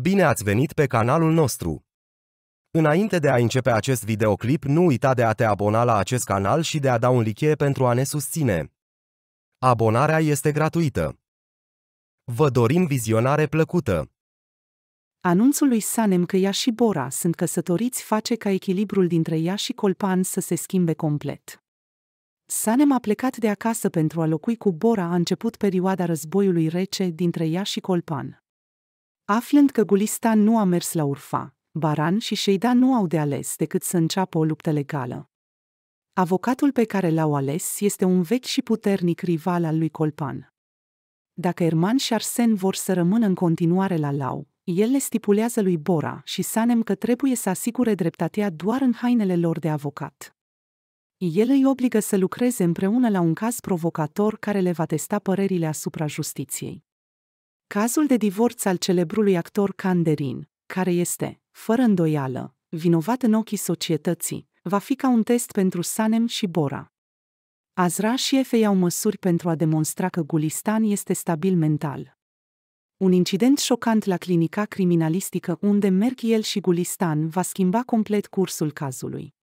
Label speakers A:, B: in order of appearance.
A: Bine ați venit pe canalul nostru! Înainte de a începe acest videoclip, nu uita de a te abona la acest canal și de a da un like pentru a ne susține. Abonarea este gratuită. Vă dorim vizionare plăcută!
B: Anunțul lui Sanem că ea și Bora sunt căsătoriți face ca echilibrul dintre ea și Colpan să se schimbe complet. Sanem a plecat de acasă pentru a locui cu Bora a început perioada războiului rece dintre ea și Colpan. Aflând că Gulistan nu a mers la Urfa, Baran și Sheida nu au de ales decât să înceapă o luptă legală. Avocatul pe care l-au ales este un vechi și puternic rival al lui Colpan. Dacă Erman și Arsen vor să rămână în continuare la Lau, el le stipulează lui Bora și Sanem că trebuie să asigure dreptatea doar în hainele lor de avocat. El îi obligă să lucreze împreună la un caz provocator care le va testa părerile asupra justiției. Cazul de divorț al celebrului actor Canderin, care este, fără îndoială, vinovat în ochii societății, va fi ca un test pentru Sanem și Bora. Azra și Efe iau măsuri pentru a demonstra că Gulistan este stabil mental. Un incident șocant la clinica criminalistică unde merg el și Gulistan va schimba complet cursul cazului.